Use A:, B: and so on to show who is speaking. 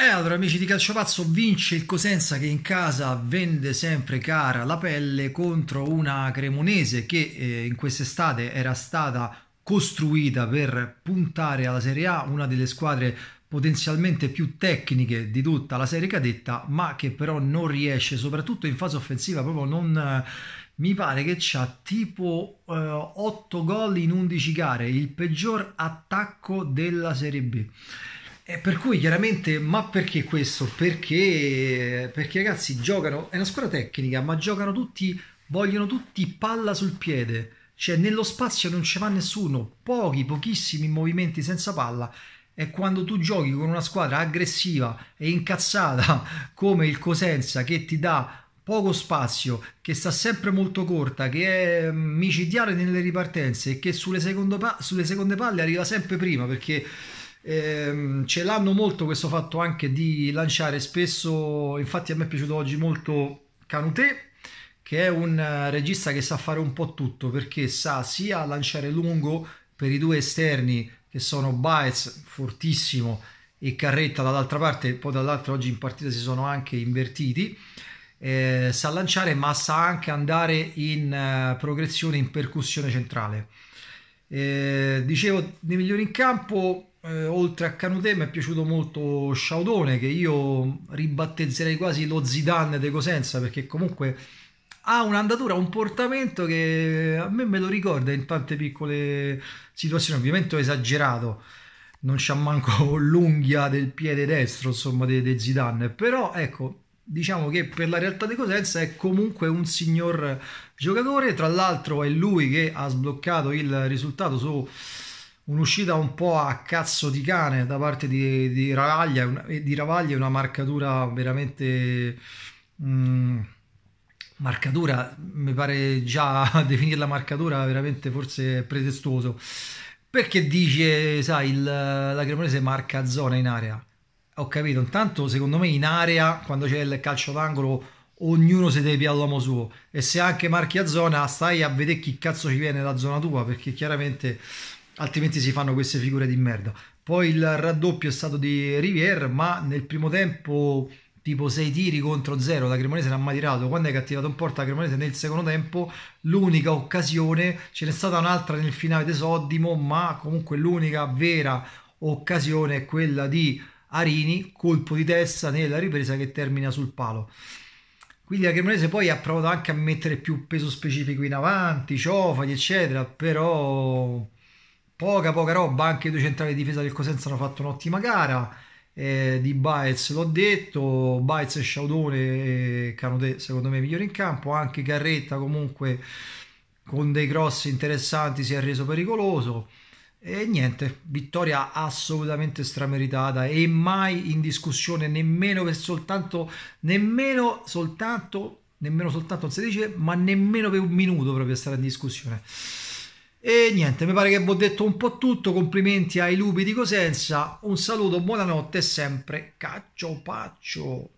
A: eh, allora amici di Calciopazzo vince il Cosenza che in casa vende sempre cara la pelle contro una Cremonese che eh, in quest'estate era stata costruita per puntare alla Serie A, una delle squadre potenzialmente più tecniche di tutta la serie cadetta, ma che però non riesce, soprattutto in fase offensiva, proprio non eh, mi pare che c'ha tipo eh, 8 gol in 11 gare, il peggior attacco della Serie B. Eh, per cui chiaramente, ma perché questo? Perché, perché ragazzi giocano, è una squadra tecnica, ma giocano tutti, vogliono tutti palla sul piede, cioè nello spazio non ci va nessuno, pochi, pochissimi movimenti senza palla E quando tu giochi con una squadra aggressiva e incazzata come il Cosenza che ti dà poco spazio, che sta sempre molto corta, che è mm, micidiale nelle ripartenze e che sulle, pa- sulle seconde palle arriva sempre prima perché ehm, ce l'hanno molto questo fatto anche di lanciare spesso, infatti a me è piaciuto oggi molto Canute che è un eh, regista che sa fare un po' tutto, perché sa sia lanciare lungo per i due esterni, che sono Baez, fortissimo, e Carretta dall'altra parte, poi dall'altra oggi in partita si sono anche invertiti, eh, sa lanciare ma sa anche andare in eh, progressione in percussione centrale eh, dicevo dei migliori in campo eh, oltre a Canutè mi è piaciuto molto Shaudone che io ribattezzerei quasi lo Zidane de Cosenza perché comunque ha un'andatura, un portamento che a me me lo ricorda in tante piccole situazioni, ovviamente ho esagerato, non c'ha manco l'unghia del piede destro insomma dei de Zidane, però ecco diciamo che per la realtà di Cosenza è comunque un signor giocatore, tra l'altro è lui che ha sbloccato il risultato su un'uscita un po' a cazzo di cane da parte di, di Ravaglia una, eh, di Ravaglia una marcatura veramente mh, mm, marcatura mi pare già definirla marcatura veramente forse pretestuoso perché dice eh, sai il, la Cremonese marca zona in area ho capito intanto secondo me in area quando c'è il calcio d'angolo ognuno si deve all'uomo suo e se anche marchi a zona stai a vedere chi cazzo ci viene da zona tua perché chiaramente altrimenti si fanno queste figure di merda. Poi il raddoppio è stato di Rivier, ma nel primo tempo tipo 6 tiri contro 0, la Cremonese non ha mai tirato, quando è che ha tirato in porta la Cremonese nel secondo tempo, l'unica occasione, ce n'è stata un'altra nel finale di Soddimo, ma comunque l'unica vera occasione è quella di Arini, colpo di testa nella ripresa che termina sul palo. Quindi la Cremonese poi ha provato anche a mettere più peso specifico in avanti, ciofani eccetera, però poca poca roba, anche i due centrali di difesa del Cosenza hanno fatto un'ottima gara, eh, di Baez l'ho detto, Baez e Sciaudone eh, Canute secondo me migliore in campo, anche Carretta comunque con dei cross interessanti si è reso pericoloso e niente, vittoria assolutamente strameritata e mai in discussione nemmeno per soltanto nemmeno soltanto nemmeno soltanto non si dice ma nemmeno per un minuto proprio stare in discussione e niente, mi pare che vi ho detto un po' tutto. Complimenti ai lupi di Cosenza. Un saluto, buonanotte e sempre caccio paccio.